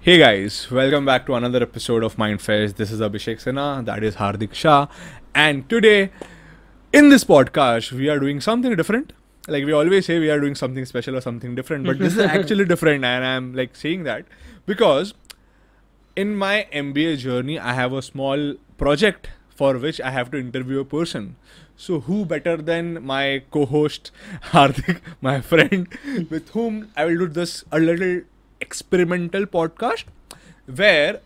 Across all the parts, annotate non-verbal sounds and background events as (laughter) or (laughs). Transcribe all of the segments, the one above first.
Hey guys, welcome back to another episode of Mindfest. This is Abhishek Sena. that is Hardik Shah, and today in this podcast we are doing something different. Like we always say, we are doing something special or something different, but this is (laughs) actually different, and I'm like saying that because in my MBA journey, I have a small project for which I have to interview a person. So, who better than my co host (laughs) Hardik, my friend, with whom I will do this a little experimental podcast where,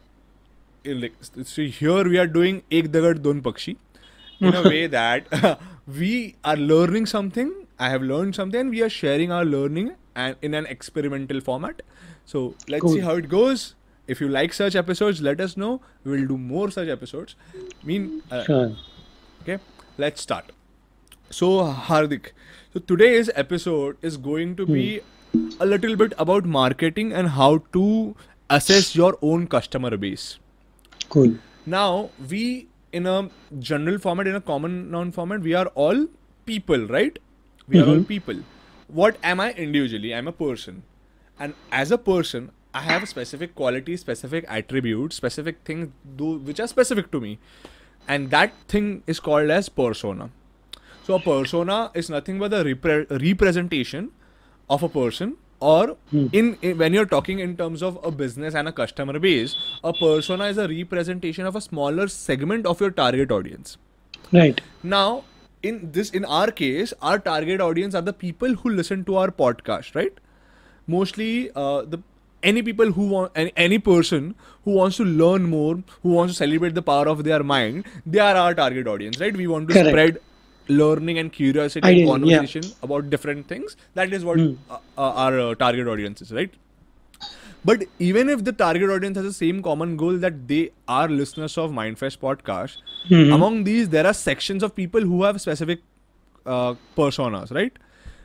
eh, so here we are doing Ek Dagar Don Pakshi in a (laughs) way that (laughs) we are learning something. I have learned something, and we are sharing our learning and in an experimental format. So, let's cool. see how it goes if you like such episodes, let us know. We'll do more such episodes. Mean uh, sure. Okay, let's start. So Hardik, so today's episode is going to be hmm. a little bit about marketing and how to assess your own customer base. Cool. Now we in a general format, in a common noun format, we are all people, right? We mm-hmm. are all mm-hmm. people. What am I individually? I'm a person. And as a person, I have a specific quality, specific attribute, specific things do which are specific to me, and that thing is called as persona. So a persona is nothing but a repre- representation of a person or hmm. in, in, when you're talking in terms of a business and a customer base a persona is a representation of a smaller segment of your target audience right now in this in our case our target audience are the people who listen to our podcast right mostly uh, the any people who want any, person who wants to learn more who wants to celebrate the power of their mind they are our target audience right we want to Correct. spread learning and curiosity and conversation yeah. about different things that is what mm. uh, our uh, target audience is right but even if the target audience has the same common goal that they are listeners of Mindfresh podcast mm-hmm. among these there are sections of people who have specific uh, personas right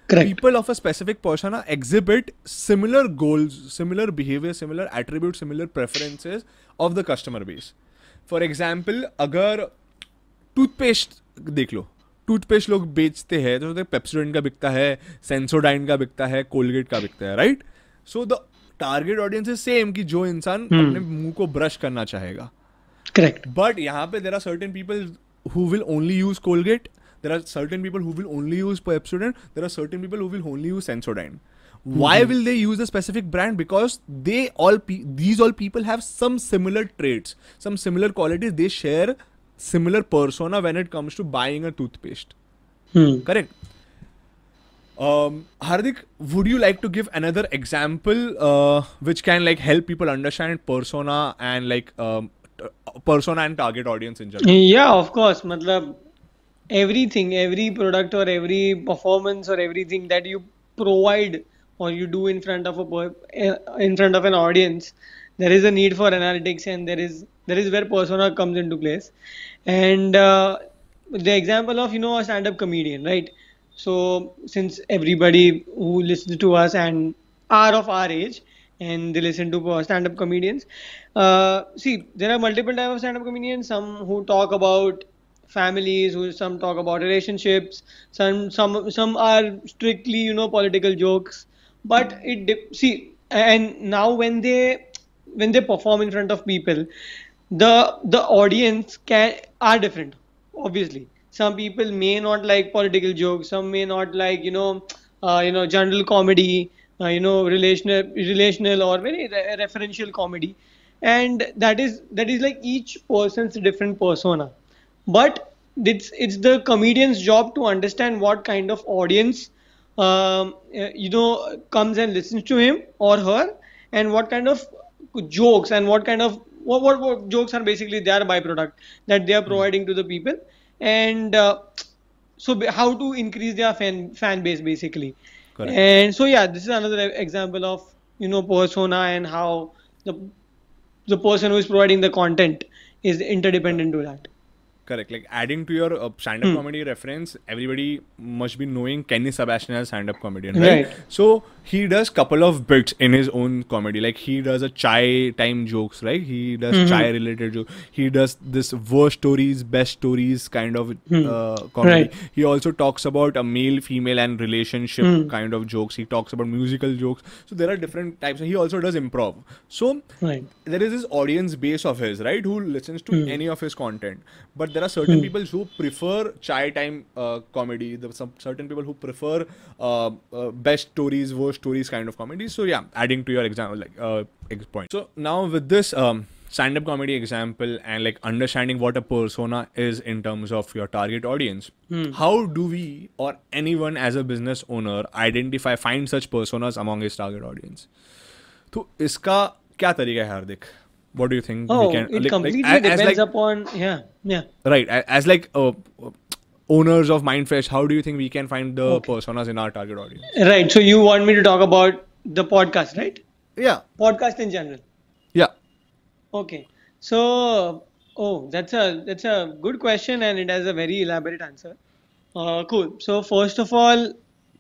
Correct. people of a specific persona exhibit similar goals, similar behavior, similar attributes, similar preferences of the customer base. For example, अगर toothpaste देख लो toothpaste लोग बेचते हैं तो देख Pepsodent का बिकता है सेंसोडाइन का बिकता है कोलगेट का बिकता है right so the target audience is same कि जो इंसान hmm. अपने मुंह को ब्रश करना चाहेगा करेक्ट बट यहाँ पे there are certain people who will only use Colgate there are certain people who will only use Pepsodent. There are certain people who will only use Sensodyne. Mm-hmm. Why will they use a specific brand? Because they all pe- these all people have some similar traits, some similar qualities. They share similar persona when it comes to buying a toothpaste. Hmm. Correct. Um, Hardik, would you like to give another example uh, which can like help people understand persona and like um, uh, persona and target audience in general? Yeah, of course. मतलब everything every product or every performance or everything that you provide or you do in front of a eh, in front of an audience there is a need for analytics and there is there is where persona comes into place and uh, the example of you know a stand up comedian right so since everybody who listens to us and are of our age and they listen to uh, stand up comedians uh, see there are multiple types of stand up comedians some who talk about families who some talk about relationships some some some are strictly you know political jokes but it see and now when they when they perform in front of people the the audience can are different obviously some people may not like political jokes some may not like you know uh, you know general comedy uh, you know relational relational or very re- referential comedy and that is that is like each person's different persona but it's it's the comedian's job to understand what kind of audience um, uh, you know comes and listens to him or her and what kind of jokes and what kind of what, what, what jokes are basically their byproduct that they are hmm. providing to the people and uh, so how to increase their fan fan base basically Correct. and so yeah this is another example of you know persona and how the the person who is providing the content is interdependent to that Correct. Like adding to your uh, stand-up mm. comedy reference, everybody must be knowing Kenny Sebastian as stand-up comedian, right? right? So he does couple of bits in his own comedy like he does a chai time jokes right he does mm-hmm. chai related jokes he does this worst stories best stories kind of mm. uh, comedy right. he also talks about a male female and relationship mm. kind of jokes he talks about musical jokes so there are different types he also does improv so right. there is this audience base of his right who listens to mm. any of his content but there are certain hmm. people who prefer chai time uh, comedy there are some certain people who prefer uh, uh best stories worst stories kind of comedy. So yeah, adding to your example, like uh, point. So now with this um, stand-up comedy example and like understanding what a persona is in terms of your target audience, hmm. how do we or anyone as a business owner identify find such personas among his target audience? So, iska kya तरीका hai what do you think oh, we can it like, completely like, as, depends like, upon yeah yeah right as like uh, owners of mindfresh how do you think we can find the okay. personas in our target audience right so you want me to talk about the podcast right yeah podcast in general yeah okay so oh that's a that's a good question and it has a very elaborate answer uh, cool so first of all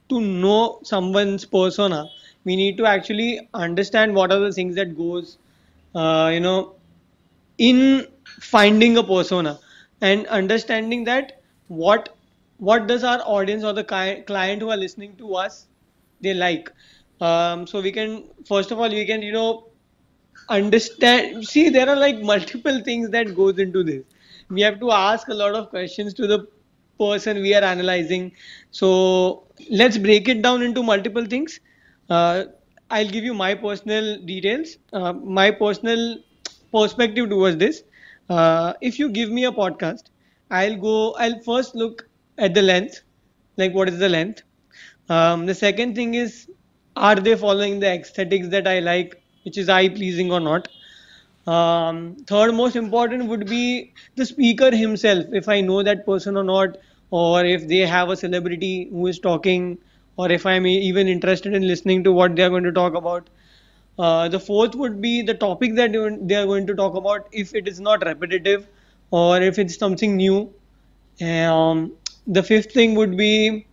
to know someone's persona we need to actually understand what are the things that goes uh, you know in finding a persona and understanding that what what does our audience or the client who are listening to us they like um, so we can first of all we can you know understand see there are like multiple things that goes into this we have to ask a lot of questions to the person we are analyzing so let's break it down into multiple things uh, i'll give you my personal details uh, my personal perspective towards this uh, if you give me a podcast I'll go, I'll first look at the length, like what is the length. Um, the second thing is, are they following the aesthetics that I like, which is eye pleasing or not? Um, third, most important would be the speaker himself, if I know that person or not, or if they have a celebrity who is talking, or if I'm even interested in listening to what they are going to talk about. Uh, the fourth would be the topic that they are going to talk about if it is not repetitive or if it's something new. Um, the fifth thing would be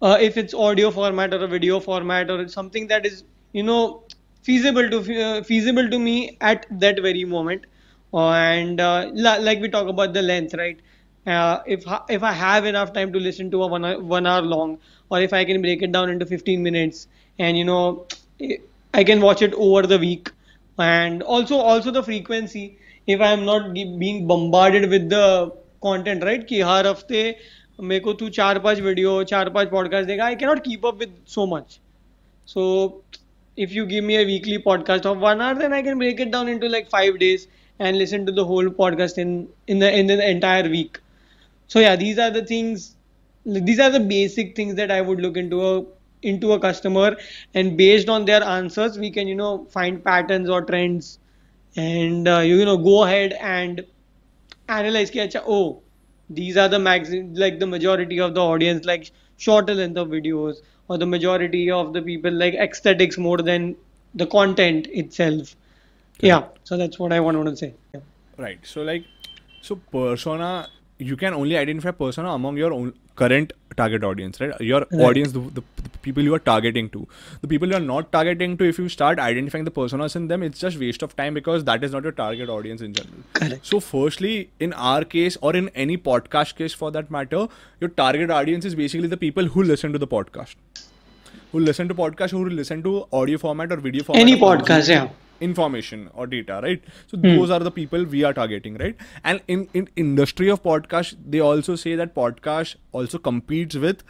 uh, if it's audio format or a video format or something that is you know feasible to uh, feasible to me at that very moment uh, and la- like we talk about the length right uh, if ha- if i have enough time to listen to a one hour, one hour long or if i can break it down into 15 minutes and you know i can watch it over the week and also also the frequency if I am not being bombarded with the content, right? Ki har हफ्ते meko tu तू चार video, video चार podcast dega. I cannot keep up with so much. So, if you give me a weekly podcast of one hour, then I can break it down into like five days and listen to the whole podcast in in the in the entire week so yeah these are the things these are the basic things that i would look into a uh, into a customer and based on their answers we can you know find patterns or trends and uh, you, you know go ahead and analyze ki, acha, oh these are the max like the majority of the audience like shorter length of videos or the majority of the people like aesthetics more than the content itself yeah so that's what i want, want to say yeah. right so like so persona you can only identify persona among your own current target audience right your right. audience the, the, the, people you are targeting to the people you are not targeting to if you start identifying the personas in them it's just waste of time because that is not your target audience in general Correct. so firstly in our case or in any podcast case for that matter your target audience is basically the people who listen to the podcast who listen to podcast who listen to audio format or video format any podcast yeah information or data right so hmm. those are the people we are targeting right and in in industry of podcast they also say that podcast also competes with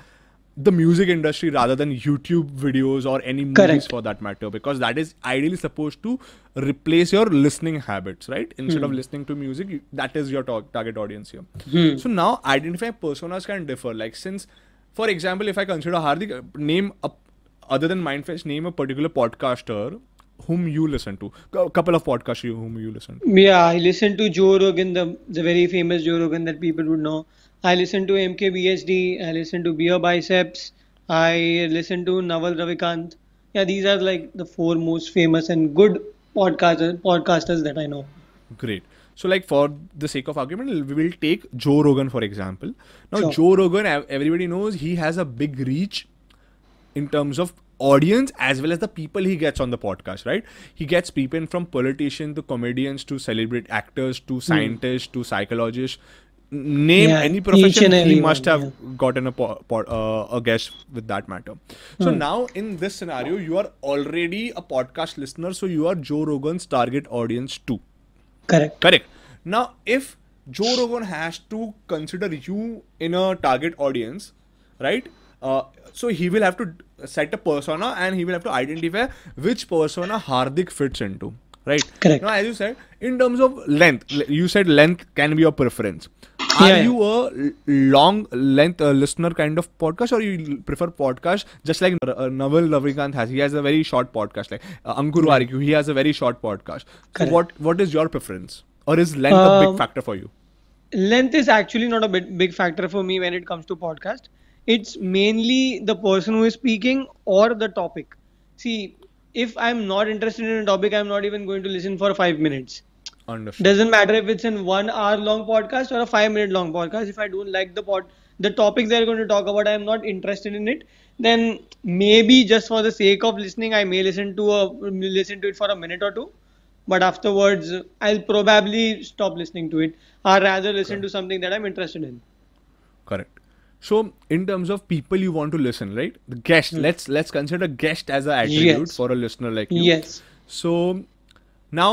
the music industry rather than youtube videos or any movies Correct. for that matter because that is ideally supposed to replace your listening habits right instead hmm. of listening to music that is your talk, target audience here hmm. so now identify personas can differ like since for example if i consider hardik name a, other than mindfest name a particular podcaster whom you listen to a couple of podcasts you whom you listen to yeah i listen to joe rogan the, the very famous joe rogan that people would know i listen to mkbsd i listen to beer biceps i listen to naval ravikant yeah these are like the four most famous and good podcasters podcasters that i know great so, like for the sake of argument, we will take Joe Rogan for example. Now, sure. Joe Rogan, everybody knows he has a big reach in terms of audience as well as the people he gets on the podcast, right? He gets people from politicians to comedians to celebrate actors to hmm. scientists mm. to psychologists. Name yeah, any profession, he everyone, must have yeah. gotten a, po- po- uh, a guest with that matter. So mm. now in this scenario, you are already a podcast listener, so you are Joe Rogan's target audience too. Correct. Correct. Now, if Joe Rogan has to consider you in a target audience, right? Uh, so he will have to set a persona and he will have to identify which persona Hardik fits into. Right. Correct. Now, as you said, in terms of length, you said length can be your preference. Yeah, are you a long length uh, listener kind of podcast or you prefer podcast just like uh, Naval Ravikant has he has a very short podcast like uh, Ankur he has a very short podcast so what what is your preference or is length uh, a big um, factor for you length is actually not a big factor for me when it comes to podcast it's mainly the person who is speaking or the topic see if i'm not interested in a topic i'm not even going to listen for 5 minutes Understood. doesn't matter if it's an 1 hour long podcast or a 5 minute long podcast if i don't like the pod the topic they're going to talk about i'm not interested in it then maybe just for the sake of listening i may listen to a listen to it for a minute or two but afterwards i'll probably stop listening to it or rather listen to something that i'm interested in correct so in terms of people you want to listen, right? The guest. Mm. Let's let's consider guest as an attribute yes. for a listener like you. Yes. So now,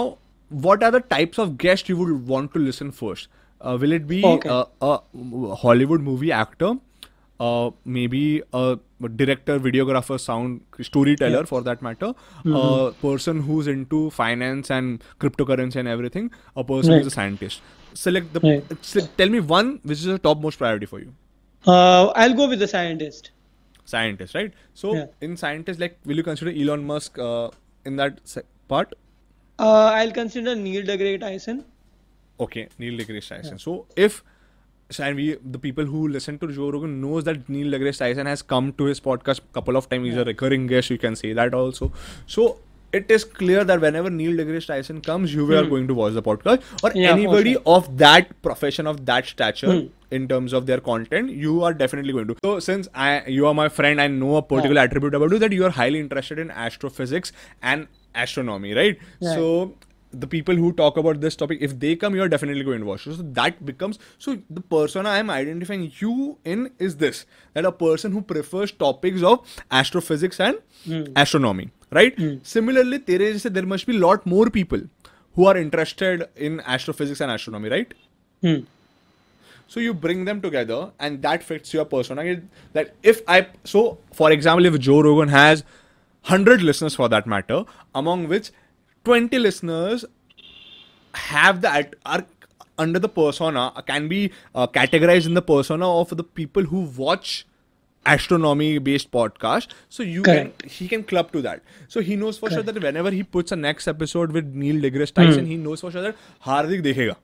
what are the types of guests you would want to listen first? Uh, will it be okay. Uh, a Hollywood movie actor, uh, maybe a director, videographer, sound storyteller yes. for that matter, mm-hmm. a person who's into finance and cryptocurrency and everything, a person right. who's a scientist. Select the. Right. Tell me one which is the top most priority for you. Uh, I'll go with the scientist. Scientist, right? So yeah. in scientist, like, will you consider Elon Musk uh, in that part? Uh, I'll consider Neil deGrasse Tyson. Okay, Neil deGrasse Tyson. Yeah. So if and we the people who listen to Joe Rogan knows that Neil deGrasse Tyson has come to his podcast couple of times. He's a recurring guest. You can say that also. So it is clear that whenever Neil deGrasse Tyson comes, you hmm. are going to watch the podcast, or yeah, anybody sure. of that profession of that stature. Hmm. In terms of their content, you are definitely going to. So, since I, you are my friend, I know a particular yeah. attribute about you that you are highly interested in astrophysics and astronomy, right? right. So, the people who talk about this topic, if they come, you're definitely going to watch. So that becomes so the persona I'm identifying you in is this that a person who prefers topics of astrophysics and mm. astronomy, right? Mm. Similarly, there must be a lot more people who are interested in astrophysics and astronomy, right? Mm. So you bring them together, and that fits your persona. That if I so, for example, if Joe Rogan has hundred listeners for that matter, among which 20 listeners have that are under the persona can be uh, categorized in the persona of the people who watch astronomy based podcast so you Correct. can he can club to that so he knows for Correct. sure that whenever he puts a next episode with neil degrasse tyson mm. he knows for sure that hardik dekhega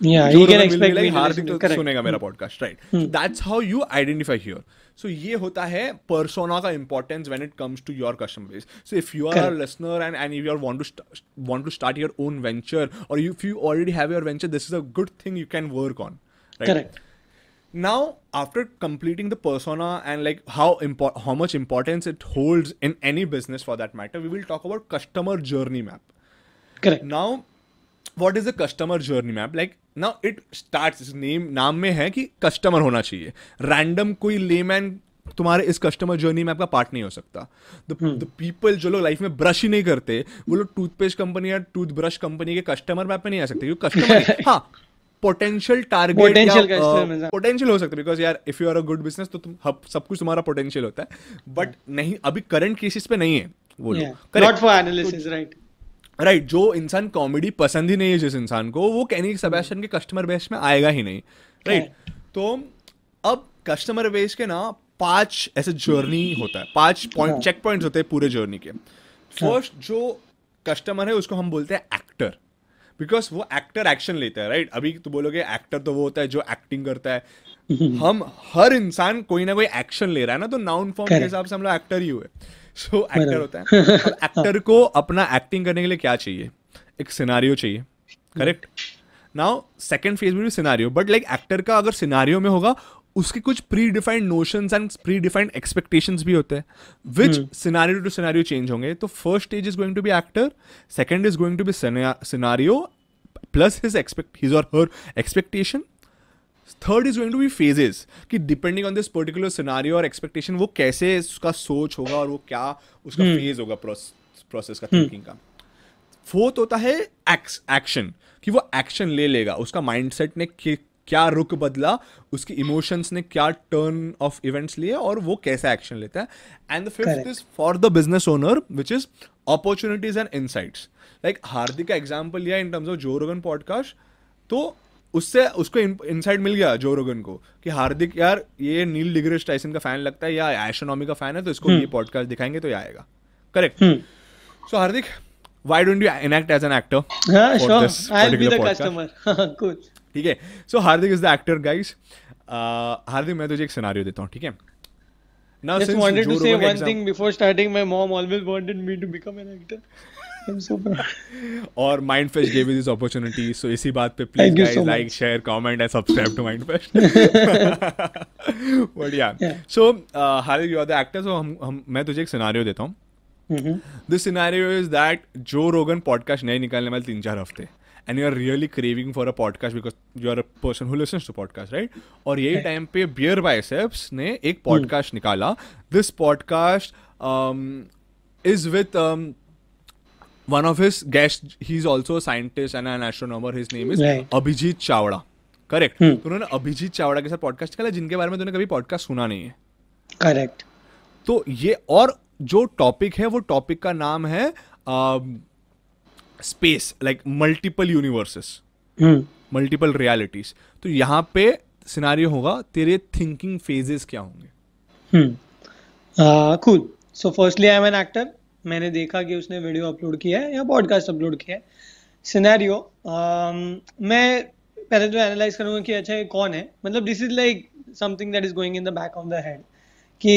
yeah you can expect like hardik to sunega mera podcast right hmm. that's how you identify here so ये होता है persona का importance when it comes to your customer base so if you are Correct. a listener and and if you want to st- want to start your own venture or if you already have your venture this is a good thing you can work on right correct now after completing the persona and like how import how much importance it holds in any business for that matter we will talk about customer journey map correct now what is a customer journey map like ना it start name नाम में है कि customer होना चाहिए random कोई layman तुम्हारे इस कस्टमर जर्नी में आपका पार्ट नहीं हो सकता द पीपल hmm. जो लोग लाइफ में ब्रश ही नहीं करते वो लोग टूथपेस्ट कंपनी या टूथब्रश कंपनी के कस्टमर मैप में नहीं आ सकते क्योंकि कस्टमर (laughs) हाँ पोटेंशियल टारगेट पोटेंशियल हो सकता है बिकॉज यार if you are a good business तो तुम सब कुछ तुम्हारा पोटेंशियल होता है बट नहीं अभी करंट केसेस पे नहीं है वो लोग correct for analysis right right right, जो इंसान कॉमेडी पसंद ही नहीं है जिस इंसान को वो कैनिक सबैशन के कस्टमर बेस में आएगा ही नहीं राइट right? तो अब कस्टमर बेस के ना पांच ऐसे जर्नी होता है पांच पॉइंट चेक पॉइंट्स होते हैं पूरे जर्नी के फर्स्ट हाँ। जो कस्टमर है उसको हम बोलते हैं एक्टर बिकॉज वो एक्टर एक्शन लेता है राइट right? अभी तो बोलोगे एक्टर तो वो होता है जो एक्टिंग करता है (laughs) हम हर इंसान कोई ना कोई एक्शन ले रहा है ना तो नाउन फॉर्म के हिसाब से हम लोग एक्टर ही हुए सो एक्टर होता है एक्टर (laughs) हाँ। को अपना एक्टिंग करने के लिए क्या चाहिए एक सिनारियो चाहिए करेक्ट नाउ सेकेंड फेज में भी सिनारियो बट लाइक एक्टर का अगर सिनारियो में होगा उसके कुछ predefined notions and predefined expectations भी होते हैं which scenario to scenario change होंगे तो first stage is going to be actor second is going to be scenario plus his expect his or her expectation third is going to be phases कि depending on this particular scenario और expectation वो कैसे उसका सोच होगा और वो क्या उसका फेज हम्म। होगा प्रोसेस का थिंकिंग हम्म। का फोर्थ होता है एक्शन कि वो एक्शन ले लेगा उसका माइंडसेट ने क्या रुक बदला उसकी इमोशंस ने क्या टर्न ऑफ इवेंट्स लिए और वो कैसा एक्शन लेता है and the fifth is for the business owner which is opportunities and insights like Hardik का एग्जाम्पल लिया in terms of Joe Rogan podcast तो उससे उसको इनसाइट मिल गया जो रोगन को कि हार्दिक यार ये नील डिग्रेस टाइसन का फैन लगता है या एशोनॉमी का फैन है तो इसको ये पॉडकास्ट दिखाएंगे तो ये आएगा correct so Hardik why don't you enact as an actor yeah, for sure. this I'll be the podcast? customer. cool. ठीक है so Hardik is the actor guys Hardik मैं तुझे एक सिनेरियो देता हूं ठीक है Now, Just wanted to say one exam- thing before starting. My mom always wanted me to become an actor. और mind fresh gave this opportunity so इसी बात पे please guys like share comment and subscribe to mind fest बढ़िया so हाल you are the actors so हम मैं तुझे एक सिनेरियो देता हूं दिस सिनेरियो इज दैट जो रोगन पॉडकास्ट नए निकालने वाले तीन चार हफ्ते and you are really craving for a podcast because you are a person who listens to podcast right और यही टाइम पे बियर बाइसेप्स ने एक पॉडकास्ट hmm. निकाला this podcast is with one of his guests he's also a scientist and an astronomer his name is right. abhijit chawda correct hmm. तो उन्होंने अभिजीत चावड़ा के साथ पॉडकास्ट निकाला जिनके बारे में तूने कभी पॉडकास्ट सुना नहीं है करेक्ट तो ये और जो टॉपिक है वो टॉपिक का नाम है space like multiple universes multiple realities तो यहाँ पे सिनारियो होगा तेरे थिंकिंग फेजेस क्या होंगे cool so firstly I am an actor मैंने देखा कि उसने वीडियो अपलोड किया है या पॉडकास्ट अपलोड किया है सिनेरियो um, मैं पहले तो एनालाइज करूँगा कि अच्छा ये कौन है मतलब this is like something that is going in the back of the head कि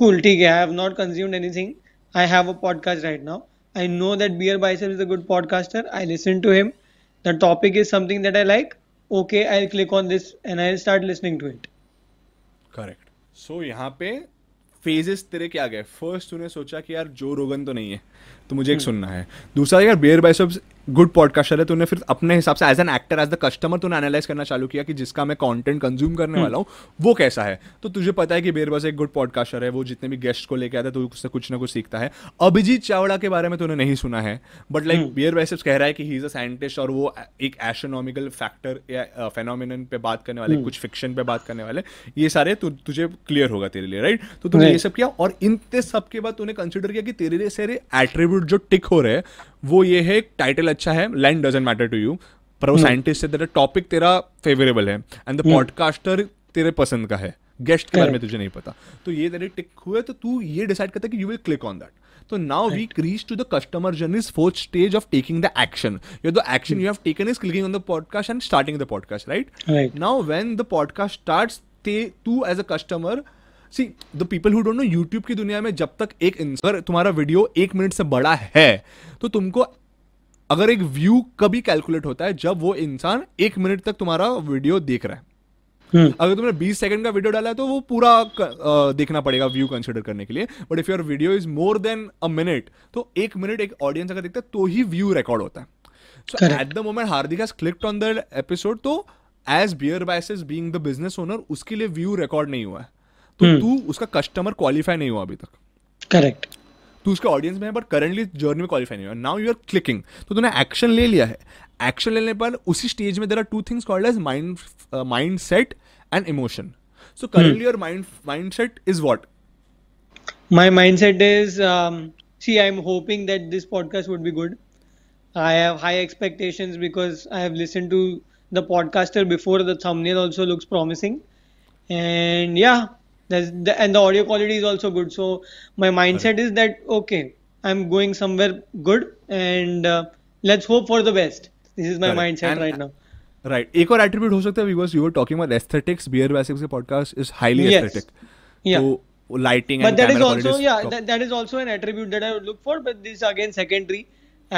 कूल ठीक है I have not consumed anything I have a podcast right now I know that Beer Biceps is a good podcaster I listen to him the topic is something that I like okay I click on this and I start listening to it correct so यहाँ पे phases तेरे क्या गए first तूने सोचा कि यार जो रोगन तो नहीं है तो मुझे एक हम्म। सुनना है दूसरा यार बेयर बाइसेप्स गुड पॉडकास्टर है तूने फिर अपने हिसाब से as an actor as the customer तूने एनालाइज करना चालू किया कि जिसका मैं कंटेंट कंज्यूम करने हम्म। वाला हूँ वो कैसा है तो तुझे पता है कि बेरबस एक गुड पॉडकास्टर है वो जितने भी गेस्ट को लेकर आता है तो उससे कुछ ना कुछ सीखता है अभिजीत चावड़ा के बारे में तूने नहीं सुना है बट लाइक बेयर वैसेप्स कह रहा है कि ही इज अ साइंटिस्ट और वो एक एस्ट्रोनॉमिकल फैक्टर या फेनोमिन uh, पे बात करने वाले हम्म। कुछ फिक्शन पे बात करने वाले ये सारे तुझे क्लियर होगा तेरे लिए राइट तो तूने ये सब किया और इन सब के बाद तूने कंसिडर किया कि तेरे लिए सारे एट्रीब्यूट जो टिक हो रहे हैं वो ये है टाइटल अच्छा है land doesn't matter to you पर वो साइंटिस्ट hmm. है तेरा टॉपिक तेरा फेवरेबल है एंड द पॉडकास्टर तेरे पसंद का है गेस्ट के बारे में तुझे नहीं पता तो ये तेरे टिक हुए तो तू ये डिसाइड करता है कि you will click on that तो now we cruise to the customer journeys fourth stage of taking the action you the action you have taken is clicking on the podcast and starting the podcast right now when the podcast start तू as a customer see the people who don't know YouTube की दुनिया में जब तक एक इंसर तुम्हारा video एक minute से बड़ा है तो तुमको अगर एक व्यू कभी कैलकुलेट होता है जब वो इंसान एक मिनट तक तुम्हारा वीडियो देख रहा है Hmm. अगर तुमने 20 सेकंड का वीडियो डाला है तो वो पूरा आ, देखना पड़ेगा व्यू कंसिडर करने के लिए but if your video is more than a minute तो एक मिनट एक ऑडियंस अगर देखता है तो ही व्यू रिकॉर्ड होता है so at the moment Hardik has clicked on the episode तो as Beer Biceps being the business owner उसके लिए व्यू रिकॉर्ड नहीं हुआ है तो hmm. तू उसका कस्टमर क्वालिफाई नहीं हुआ अभी तक करेक्ट तू उसके ऑडियंस में है बट करंटली जर्नी में क्वालिफाई नहीं है नाउ यू आर क्लिकिंग तो तूने एक्शन ले लिया है एक्शन लेने पर उसी स्टेज में there are two things called as mind mind set and emotion so currently mind mind set is what my mind set is see I am hoping that this podcast would be good I have high expectations because I have listen to the podcaster before the thumbnail also looks promising and या the, and the audio quality is also good. So my mindset right. is that okay, I'm going somewhere good, and uh, let's hope for the best. This is my mindset and, right uh, now. Right. एक और attribute हो सकता है because you were talking about aesthetics Beer Biceps के podcast is highly aesthetic तो lighting but that is also या that is also an attribute that I would look for but this again secondary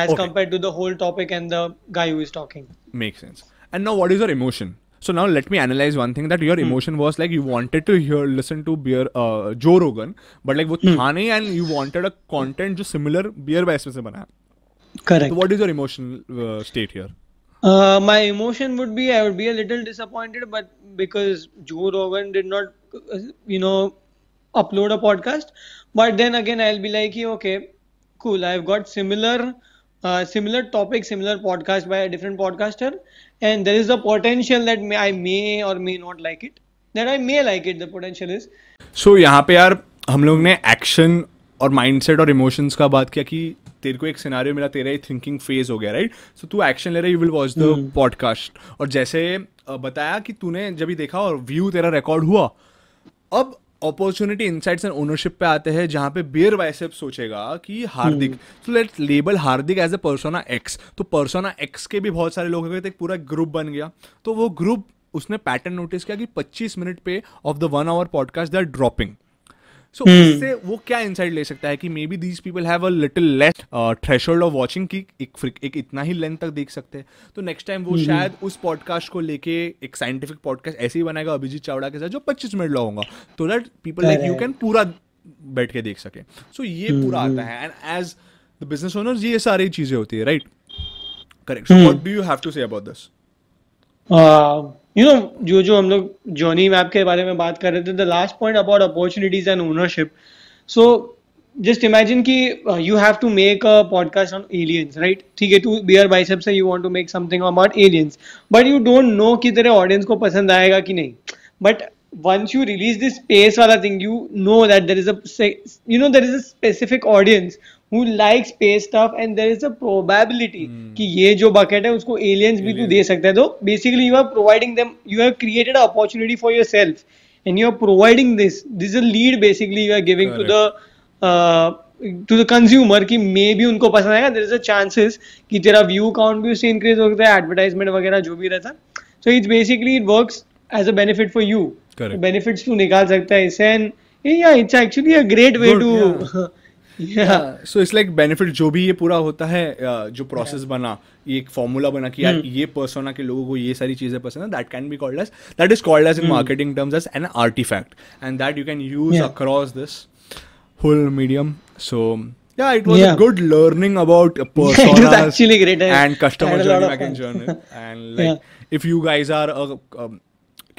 as compared to the whole topic and the guy who is talking makes sense and now what is your emotion so now let me analyze one thing that your hmm. emotion was like you wanted to hear listen to beer uh, Joe Rogan, but like with hmm. था and you wanted a content just similar beer by से बना है. Correct. So what is your emotional uh, state here? Uh, my emotion would be I would be a little disappointed, but because Joe Rogan did not, you know, upload a podcast, but then again I'll be like, okay, cool, I've got similar, uh, similar topic, similar podcast by a different podcaster, and there is a potential that may, I may or may not like it. That I may like it. The potential is. So यहाँ पे यार हम लोग ने action और mindset और emotions का बात किया कि तेरे को एक सिनारियो मिला तेरा ही थिंकिंग फेज हो गया राइट सो तू एक्शन ले रहा है you will watch the podcast और जैसे बताया कि तूने जब ही देखा और व्यू तेरा रिकॉर्ड हुआ अब अपॉर्चुनिटी इनसाइड्स एंड ओनरशिप पे आते हैं जहां पे बियर वाइसेप सोचेगा कि Hardik so let's label Hardik as a persona X तो पर्सोना एक्स के भी बहुत सारे लोग हैं एक पूरा ग्रुप बन गया तो वो ग्रुप उसने पैटर्न नोटिस किया कि 25 मिनट पे of the one hour podcast they are dropping so so, hmm. इससे वो क्या इंसाइट ले सकता है कि maybe these people have a little less thresh of watching की एक, एक इतना ही लेंथ तक देख सकते हैं तो नेक्स्ट टाइम वो hmm. शायद उस पॉडकास्ट को लेके एक साइंटिफिक पॉडकास्ट ऐसे ही बनाएगा अभिजीत चावड़ा के साथ जो पच्चीस मिनट लॉन्ग होगा तो that people like you can पूरा बैठ के देख सके सो so, ये hmm. पूरा आता है and as the business owner ये सारी चीजें होती है right correct so what do you have to say about this you know जो जो हम लोग जॉनी मैप के बारे में बात कर रहे थे the last point about opportunities and ownership so just imagine की you have to make a podcast on aliens right ठीक है टू बियर बाइसेप से you want to make something about aliens but you don't know कि तेरे audience को पसंद आएगा कि नहीं but once you release this space वाला thing you know that there is a you know there is a specific audience who likes space stuff and there is a probability hmm. कि ये जो bucket है उसको aliens भी तू दे सकता है तो basically you are providing them you have created an opportunity for yourself and you are providing this this is a lead basically you are giving Correct. to the uh, to the consumer कि मे भी उनको पसंद आएगा देर is a chances कि तेरा view count भी उससे increase हो सकता है एडवर्टाइजमेंट वगैरह जो भी रहता so it's basically it works as a benefit for you benefits तू निकाल सकता है इससे and yeah it's actually a great way Good, to yeah. So it's like benefit जो भी ये पूरा होता है जो प्रोसेस yeah. बना ये एक फॉर्मूला बना कि यार hmm. ये पर्सोना के लोगों को ये सारी चीज़ें पसंद है that can be called as that is called as in marketing terms as an artefact and that you can use across this whole medium so Yeah, it was yeah. a good learning about personas yeah, it was actually great. and customer journey back in journal. And like, yeah. if you guys are a, um,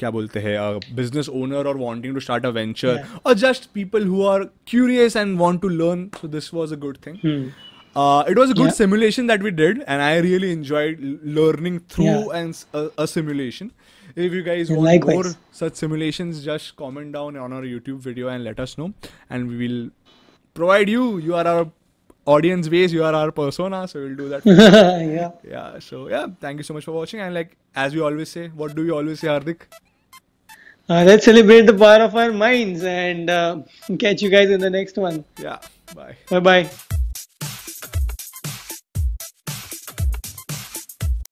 क्या बोलते हैं business owner और wanting to start a venture और just people who are curious and want to learn so this was a good thing Uh, it was a good yeah. simulation that we did, and I really enjoyed learning through yeah. and a, a, simulation. If you guys want Likewise. more such simulations, just comment down on our YouTube video and let us know, and we will provide you. You are our audience base, you are our persona, so we'll do that. (laughs) yeah. Yeah. So yeah, thank you so much for watching, and like as we always say, what do we always say, Hardik? Uh, let's celebrate the power of our minds and uh, catch you guys in the next one. Yeah. Bye. Bye bye.